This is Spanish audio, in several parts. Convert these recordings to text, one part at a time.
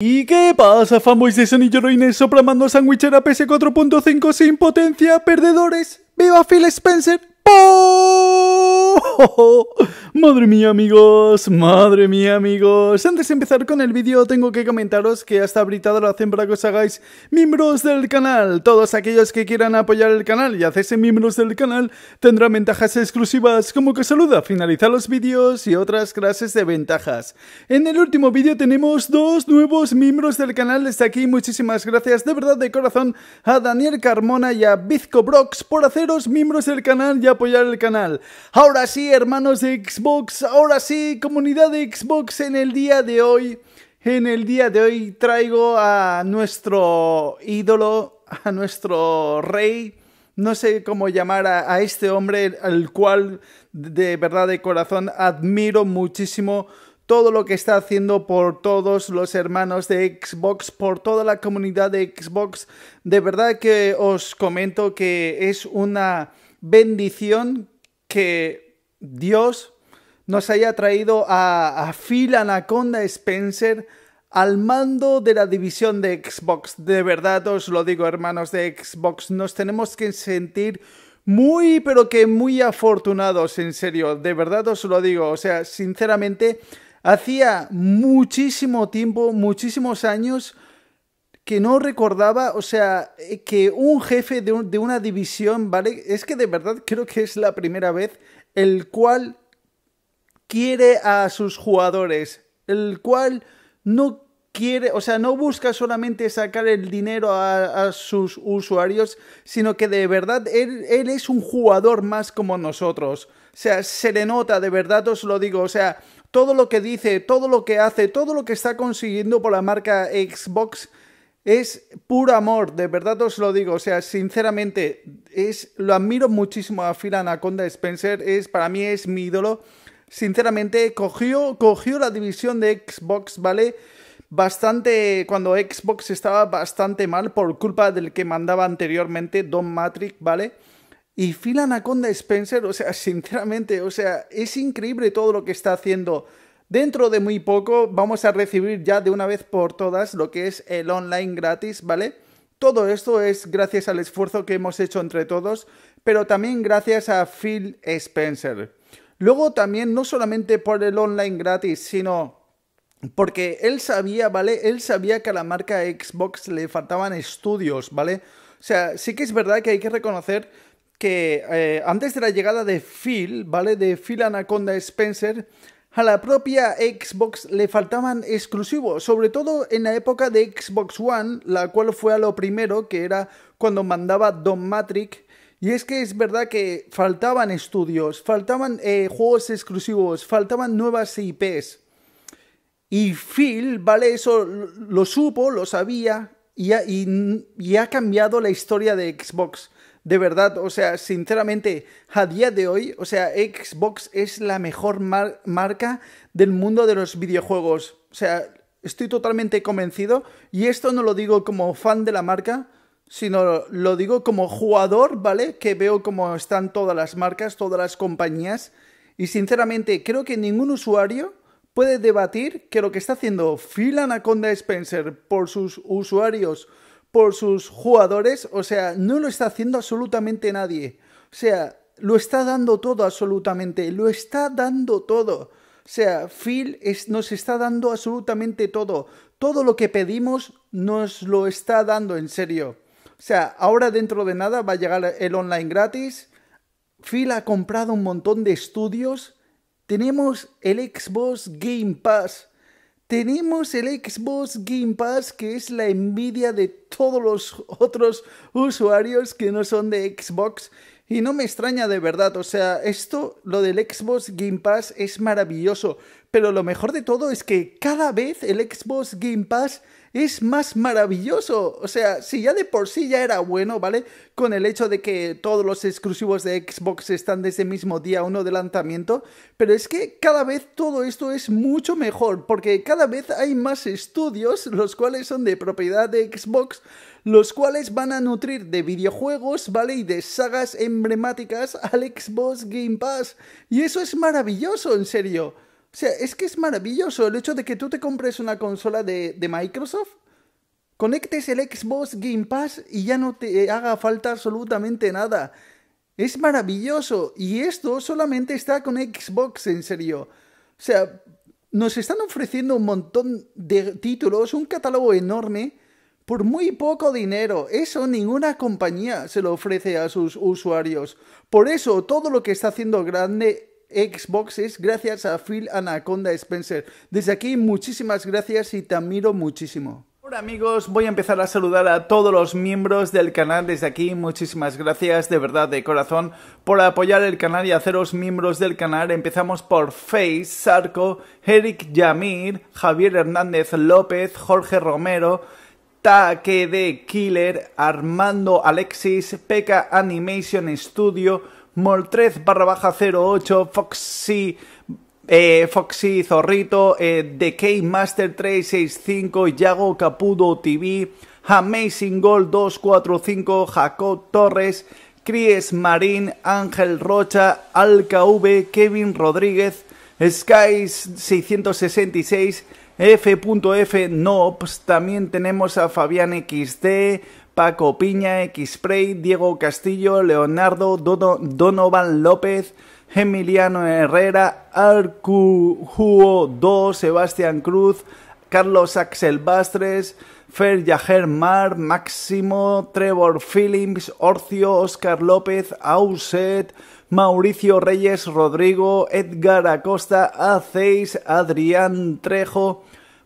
¿Y qué pasa, fanboys de Sony Yoroines soplamando sandwichera PS4.5 sin potencia, perdedores? ¡Viva Phil Spencer! madre mía amigos, madre mía amigos Antes de empezar con el vídeo tengo que comentaros que hasta ahorita lo hacen para que os hagáis miembros del canal Todos aquellos que quieran apoyar el canal y hacerse miembros del canal Tendrán ventajas exclusivas como que saluda, finaliza los vídeos y otras clases de ventajas En el último vídeo tenemos dos nuevos miembros del canal Desde aquí muchísimas gracias de verdad de corazón a Daniel Carmona y a Bizco Brox Por haceros miembros del canal y apoyar el canal Ahora sí, hermanos de Xbox, ahora sí, comunidad de Xbox, en el día de hoy, en el día de hoy traigo a nuestro ídolo, a nuestro rey, no sé cómo llamar a, a este hombre, al cual de verdad de corazón admiro muchísimo todo lo que está haciendo por todos los hermanos de Xbox, por toda la comunidad de Xbox. De verdad que os comento que es una bendición que Dios nos haya traído a, Phil Anaconda Spencer al mando de la división de Xbox. De verdad os lo digo, hermanos de Xbox, nos tenemos que sentir muy, pero que muy afortunados, en serio. De verdad os lo digo, o sea, sinceramente, hacía muchísimo tiempo, muchísimos años que no recordaba, o sea, eh, que un jefe de una división, ¿vale? Es que de verdad creo que es la primera vez el cual quiere a sus jugadores, el cual no quiere, o sea, no busca solamente sacar el dinero a, sus usuarios, sino que de verdad él, él, es un jugador más como nosotros. O sea, se le nota, de verdad os lo digo, o sea, todo lo que dice, todo lo que hace, todo lo que está consiguiendo por la marca Xbox es puro amor, de verdad os lo digo. O sea, sinceramente, es, lo admiro muchísimo a Phil Anaconda Spencer. Es, para mí es mi ídolo. Sinceramente, cogió, cogió la división de Xbox, ¿vale? Bastante. Cuando Xbox estaba bastante mal por culpa del que mandaba anteriormente, Don Matrix, ¿vale? Y Phil Anaconda Spencer, o sea, sinceramente, o sea, es increíble todo lo que está haciendo Dentro de muy poco vamos a recibir ya de una vez por todas lo que es el online gratis, ¿vale? Todo esto es gracias al esfuerzo que hemos hecho entre todos, pero también gracias a Phil Spencer. Luego también, no solamente por el online gratis, sino porque él sabía, ¿vale? Él sabía que a la marca Xbox le faltaban estudios, ¿vale? O sea, sí que es verdad que hay que reconocer que eh, antes de la llegada de Phil, ¿vale? De Phil Anaconda Spencer, a la propia Xbox le faltaban exclusivos, sobre todo en la época de Xbox One, la cual fue a lo primero que era cuando mandaba Don Matrix. Y es que es verdad que faltaban estudios, faltaban eh, juegos exclusivos, faltaban nuevas IPs. Y Phil, ¿vale? Eso lo supo, lo sabía y ha cambiado la historia de Xbox de verdad, o sea, sinceramente, a día de hoy, o sea, Xbox es la mejor marca del mundo de los videojuegos. O sea, estoy totalmente convencido y esto no lo digo como fan de la marca, sino lo digo como jugador, ¿vale? Que veo cómo están todas las marcas, todas las compañías. Y sinceramente, creo que ningún usuario puede debatir que lo que está haciendo Phil Anaconda Spencer por sus usuarios por sus jugadores, o sea, no lo está haciendo absolutamente nadie. O sea, lo está dando todo absolutamente, lo está dando todo. O sea, Phil es, nos está dando absolutamente todo. Todo lo que pedimos nos lo está dando en serio. O sea, ahora dentro de nada va a llegar el online gratis. Phil ha comprado un montón de estudios. Tenemos el Xbox Game Pass. Tenemos el Xbox Game Pass que es la envidia de todos los otros usuarios que no son de Xbox. Y no me extraña de verdad, o sea, esto, lo del Xbox Game Pass es maravilloso, pero lo mejor de todo es que cada vez el Xbox Game Pass es más maravilloso. O sea, si ya de por sí ya era bueno, ¿vale? Con el hecho de que todos los exclusivos de Xbox están desde el mismo día de lanzamiento pero es que cada vez todo esto es mucho mejor, porque cada vez hay más estudios, los cuales son de propiedad de Xbox, los cuales van a nutrir de videojuegos, ¿vale? Y de sagas emblemáticas al Xbox Game Pass. Y eso es maravilloso, en serio. O sea, es que es maravilloso el hecho de que tú te compres una consola de, Microsoft, conectes el Xbox Game Pass y ya no te haga falta absolutamente nada. Es maravilloso. Y esto solamente está con Xbox, en serio. O sea, nos están ofreciendo un montón de títulos, un catálogo enorme, por muy poco dinero. Eso ninguna compañía se lo ofrece a sus usuarios. Por eso todo lo que está haciendo grande Xboxes gracias a Phil Anaconda Spencer. Desde aquí, muchísimas gracias y te admiro muchísimo. Hola amigos, voy a empezar a saludar a todos los miembros del canal desde aquí, muchísimas gracias de verdad de corazón por apoyar el canal y haceros miembros del canal. Empezamos por Face, Sarco, Eric Yamir, Javier Hernández López, Jorge Romero, Taque de Killer, Armando Alexis, Peca Animation Studio, Moltres barra baja 08, Foxy, eh, Foxy Zorrito, eh, k Master 365, Yago Capudo TV, Amazing Gold 245, Jacob Torres, Cries Marín, Ángel Rocha, V, Kevin Rodríguez, Skies 666, F.F. también tenemos a Fabián XD, Paco Piña, x Spray Diego Castillo, Leonardo, Donovan López, Emiliano Herrera, Arcujuo 2, Sebastián Cruz, Carlos Axel Bastres, Fer Yajer Mar, Máximo, Trevor Phillips, Orcio, Oscar López, Auset, Mauricio Reyes, Rodrigo, Edgar Acosta, Aceis, Adrián Trejo,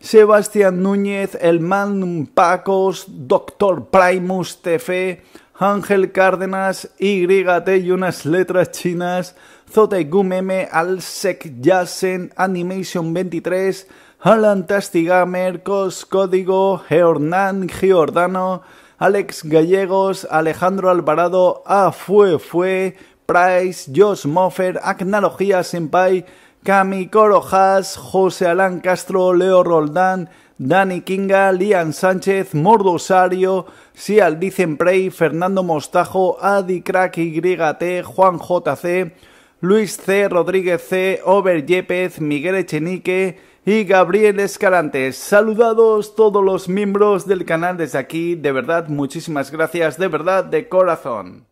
Sebastián Núñez, El Man Pacos, Doctor Primus TF, Ángel Cárdenas, YT y unas letras chinas, Zotegumeme, Al Alsec Yasen, Animation 23, Alan Tastigamer, Código, Hernán Giordano, Alex Gallegos, Alejandro Alvarado, A Fue Fue, Price, Josh Moffer, Acnalogía Senpai, Cami Corojas, José Alán Castro, Leo Roldán, Dani Kinga, Lian Sánchez, Mordo Mordosario, Sial Dicenprey, Fernando Mostajo, Adi Crack YT, Juan JC, Luis C. Rodríguez C., Ober Yepes, Miguel Echenique y Gabriel Escalantes. Saludados todos los miembros del canal desde aquí, de verdad, muchísimas gracias, de verdad, de corazón.